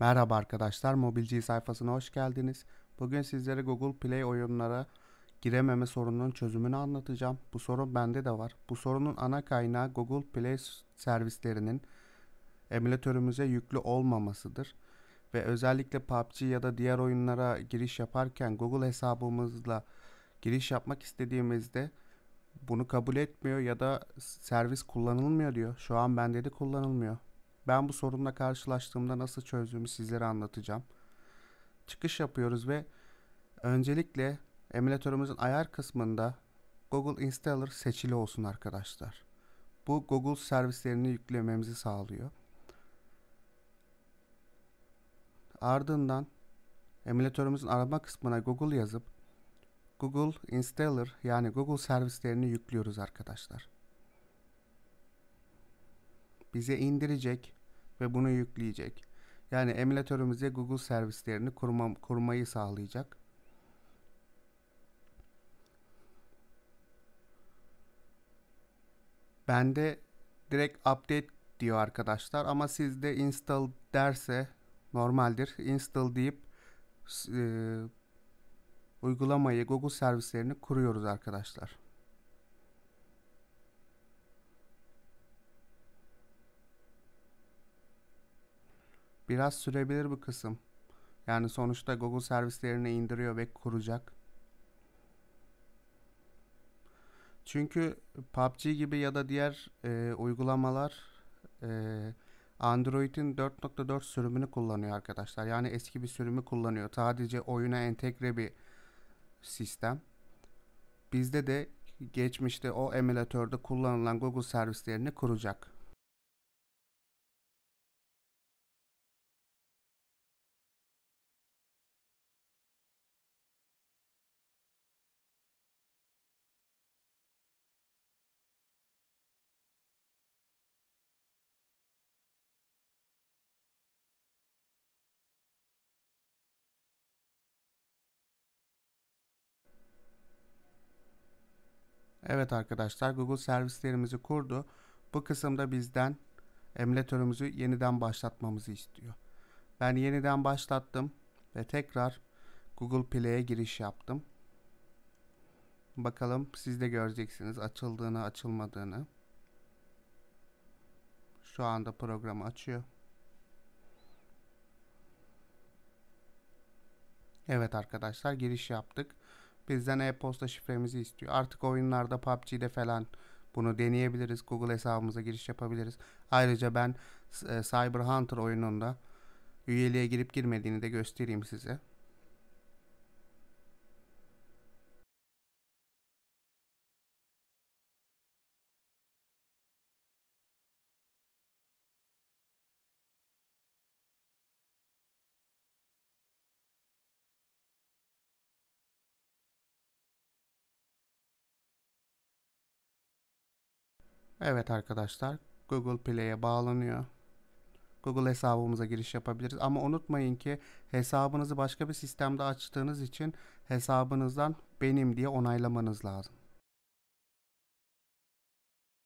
Merhaba arkadaşlar, Mobilci sayfasına hoş geldiniz. Bugün sizlere Google Play oyunlara girememe sorununun çözümünü anlatacağım. Bu sorun bende de var. Bu sorunun ana kaynağı Google Play servislerinin emülatörümüze yüklü olmamasıdır. Ve özellikle PUBG ya da diğer oyunlara giriş yaparken Google hesabımızla giriş yapmak istediğimizde bunu kabul etmiyor ya da servis kullanılmıyor diyor. Şu an bende de kullanılmıyor. Ben bu sorunla karşılaştığımda nasıl çözdüğümü sizlere anlatacağım. Çıkış yapıyoruz ve öncelikle emülatörümüzün ayar kısmında Google Installer seçili olsun arkadaşlar. Bu Google servislerini yüklememizi sağlıyor. Ardından emülatörümüzün arama kısmına Google yazıp Google Installer yani Google servislerini yüklüyoruz arkadaşlar. Bize indirecek ve bunu yükleyecek. Yani emülatörümüze Google servislerini kurma, kurmayı sağlayacak. Bende direkt update diyor arkadaşlar ama sizde install derse normaldir. Install deyip e, uygulamayı Google servislerini kuruyoruz arkadaşlar. Biraz sürebilir bu kısım. Yani sonuçta Google servislerini indiriyor ve kuracak. Çünkü PUBG gibi ya da diğer e, uygulamalar e, Android'in 4.4 sürümünü kullanıyor arkadaşlar. Yani eski bir sürümü kullanıyor. Sadece oyuna entegre bir sistem. Bizde de geçmişte o emülatörde kullanılan Google servislerini kuracak. Evet arkadaşlar Google servislerimizi kurdu. Bu kısımda bizden emülatörümüzü yeniden başlatmamızı istiyor. Ben yeniden başlattım ve tekrar Google Play'e giriş yaptım. Bakalım siz de göreceksiniz açıldığını açılmadığını. Şu anda programı açıyor. Evet arkadaşlar giriş yaptık bizden e-posta şifremizi istiyor. Artık oyunlarda PUBG'de falan bunu deneyebiliriz. Google hesabımıza giriş yapabiliriz. Ayrıca ben e, Cyber Hunter oyununda üyeliğe girip girmediğini de göstereyim size. Evet arkadaşlar Google Play'e bağlanıyor. Google hesabımıza giriş yapabiliriz. Ama unutmayın ki hesabınızı başka bir sistemde açtığınız için hesabınızdan benim diye onaylamanız lazım.